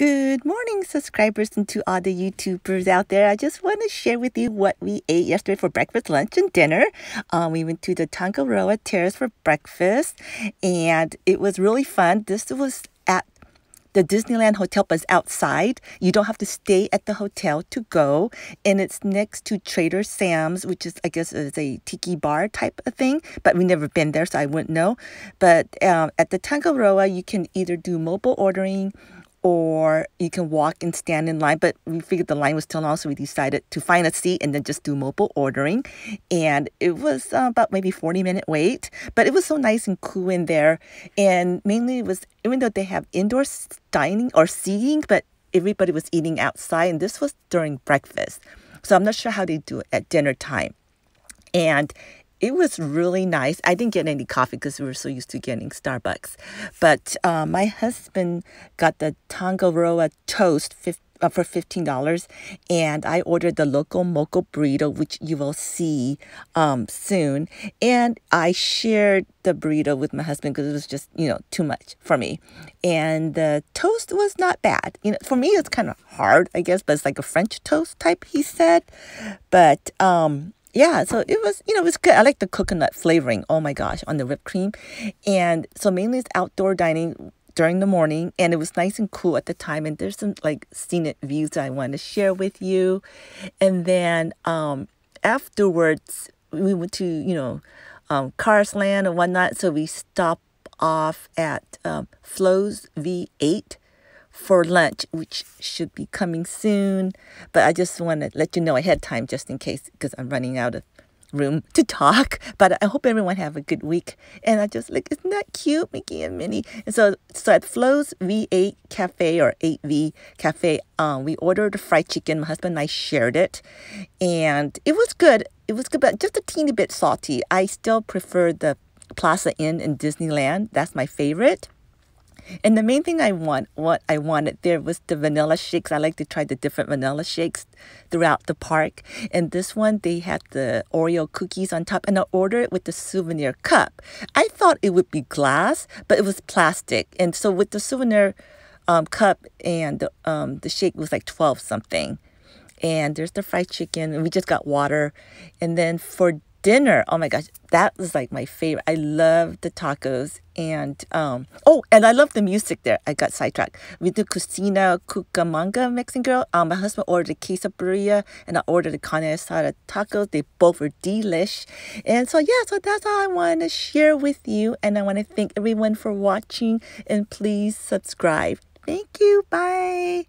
Good morning, subscribers, and to all the YouTubers out there. I just want to share with you what we ate yesterday for breakfast, lunch, and dinner. Um, we went to the Tangaroa Terrace for breakfast, and it was really fun. This was at the Disneyland Hotel, but it's outside. You don't have to stay at the hotel to go, and it's next to Trader Sam's, which is, I guess, is a tiki bar type of thing. But we've never been there, so I wouldn't know. But um, at the Tangaroa, you can either do mobile ordering or you can walk and stand in line. But we figured the line was too long, so we decided to find a seat and then just do mobile ordering. And it was uh, about maybe 40 minute wait, but it was so nice and cool in there. And mainly it was, even though they have indoor dining or seating, but everybody was eating outside, and this was during breakfast. So I'm not sure how they do it at dinner time. And it was really nice. I didn't get any coffee because we were so used to getting Starbucks. But uh, my husband got the Tangaroa toast uh, for $15. And I ordered the local moco burrito, which you will see um, soon. And I shared the burrito with my husband because it was just, you know, too much for me. And the toast was not bad. You know, for me, it's kind of hard, I guess, but it's like a French toast type, he said. But, um, yeah, so it was, you know, it was good. I like the coconut flavoring, oh my gosh, on the whipped cream. And so mainly it's outdoor dining during the morning and it was nice and cool at the time and there's some like scenic views that I wanted to share with you. And then um afterwards we went to, you know, um Cars Land and whatnot. So we stopped off at um, Flows V8 for lunch, which should be coming soon. But I just want to let you know ahead of time just in case because I'm running out of room to talk. But I hope everyone have a good week. And I just like, isn't that cute, Mickey and Minnie? And so, so at Flo's V8 Cafe or 8V Cafe, um, we ordered fried chicken. My husband and I shared it. And it was good. It was good, but just a teeny bit salty. I still prefer the Plaza Inn in Disneyland. That's my favorite. And the main thing I want, what I wanted there was the vanilla shakes. I like to try the different vanilla shakes throughout the park. And this one, they had the Oreo cookies on top, and I ordered it with the souvenir cup. I thought it would be glass, but it was plastic. And so with the souvenir um, cup and um, the shake was like 12 something. And there's the fried chicken, and we just got water. And then for dinner, oh my gosh, that was like my favorite. I love the tacos and um oh, and I love the music there. I got sidetracked. We did Cristina Cucamonga Mexican girl. Um, my husband ordered a quesadilla and I ordered a carne asada tacos. They both were delish. And so yeah, so that's all I want to share with you. And I want to thank everyone for watching and please subscribe. Thank you. Bye.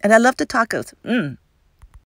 And I love the tacos. Hmm.